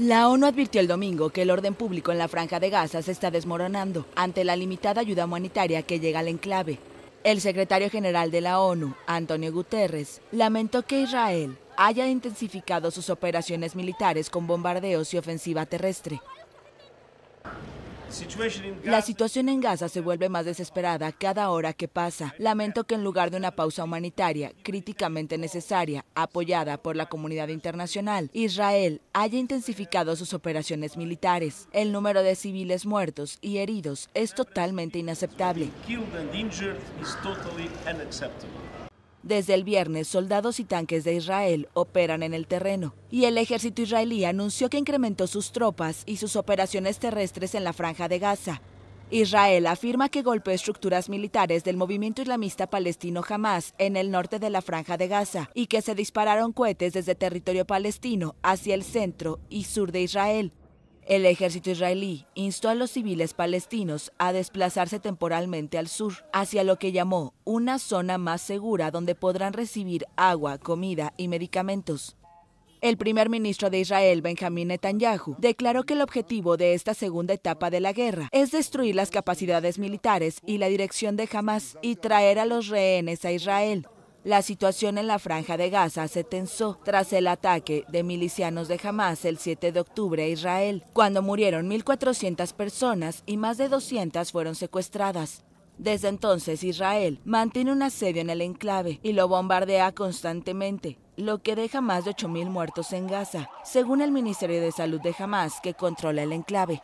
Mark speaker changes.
Speaker 1: La ONU advirtió el domingo que el orden público en la franja de Gaza se está desmoronando ante la limitada ayuda humanitaria que llega al enclave. El secretario general de la ONU, Antonio Guterres, lamentó que Israel haya intensificado sus operaciones militares con bombardeos y ofensiva terrestre, la situación en Gaza se vuelve más desesperada cada hora que pasa. Lamento que en lugar de una pausa humanitaria críticamente necesaria, apoyada por la comunidad internacional, Israel haya intensificado sus operaciones militares. El número de civiles muertos y heridos es totalmente inaceptable. Desde el viernes, soldados y tanques de Israel operan en el terreno y el ejército israelí anunció que incrementó sus tropas y sus operaciones terrestres en la franja de Gaza. Israel afirma que golpeó estructuras militares del movimiento islamista palestino Hamas en el norte de la franja de Gaza y que se dispararon cohetes desde territorio palestino hacia el centro y sur de Israel. El ejército israelí instó a los civiles palestinos a desplazarse temporalmente al sur, hacia lo que llamó una zona más segura donde podrán recibir agua, comida y medicamentos. El primer ministro de Israel, Benjamín Netanyahu, declaró que el objetivo de esta segunda etapa de la guerra es destruir las capacidades militares y la dirección de Hamas y traer a los rehenes a Israel. La situación en la franja de Gaza se tensó tras el ataque de milicianos de Hamas el 7 de octubre a Israel, cuando murieron 1.400 personas y más de 200 fueron secuestradas. Desde entonces Israel mantiene un asedio en el enclave y lo bombardea constantemente, lo que deja más de 8.000 muertos en Gaza, según el Ministerio de Salud de Hamas que controla el enclave.